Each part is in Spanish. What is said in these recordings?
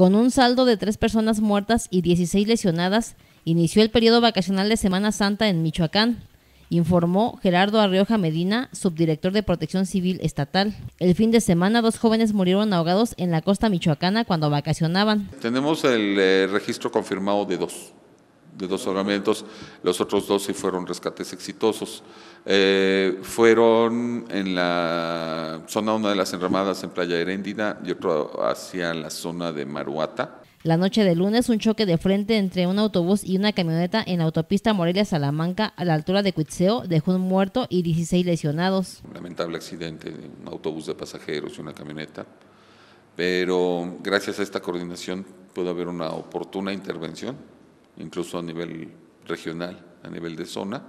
Con un saldo de tres personas muertas y 16 lesionadas, inició el periodo vacacional de Semana Santa en Michoacán, informó Gerardo Arrioja Medina, subdirector de Protección Civil Estatal. El fin de semana, dos jóvenes murieron ahogados en la costa michoacana cuando vacacionaban. Tenemos el eh, registro confirmado de dos de dos ahogamientos, los otros dos sí fueron rescates exitosos. Eh, fueron en la zona una de las enramadas en Playa Heréndida y otro hacia la zona de Maruata. La noche de lunes, un choque de frente entre un autobús y una camioneta en la autopista Morelia-Salamanca a la altura de Cuitseo dejó un muerto y 16 lesionados. Un lamentable accidente, un autobús de pasajeros y una camioneta. Pero gracias a esta coordinación puede haber una oportuna intervención incluso a nivel regional, a nivel de zona,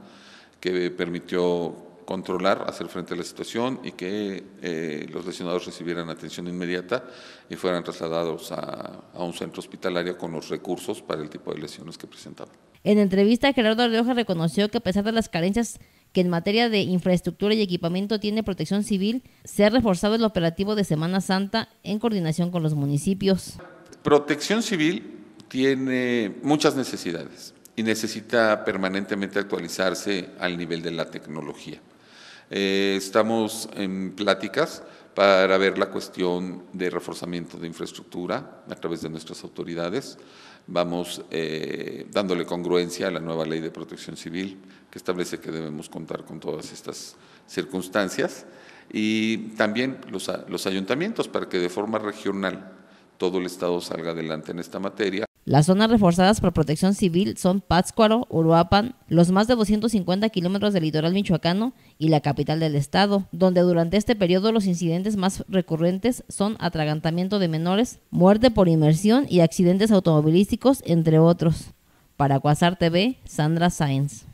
que permitió controlar, hacer frente a la situación y que eh, los lesionados recibieran atención inmediata y fueran trasladados a, un centro hospitalario con los recursos para el tipo de lesiones que presentaban. En entrevista, Gerardo Arreoja reconoció que a pesar de las carencias que en materia de infraestructura y equipamiento tiene protección civil, se ha reforzado el operativo de Semana Santa en coordinación con los municipios. Protección civil tiene muchas necesidades y necesita permanentemente actualizarse al nivel de la tecnología. Eh, estamos en pláticas para ver la cuestión de reforzamiento de infraestructura a través de nuestras autoridades. Vamos eh, dándole congruencia a la nueva ley de protección civil que establece que debemos contar con todas estas circunstancias y también los ayuntamientos para que de forma regional todo el Estado salga adelante en esta materia. Las zonas reforzadas por protección civil son Pátzcuaro, Uruapan, los más de 250 kilómetros del litoral michoacano y la capital del estado, donde durante este periodo los incidentes más recurrentes son atragantamiento de menores, muerte por inmersión y accidentes automovilísticos, entre otros. Para Cuasar TV, Sandra Sáenz.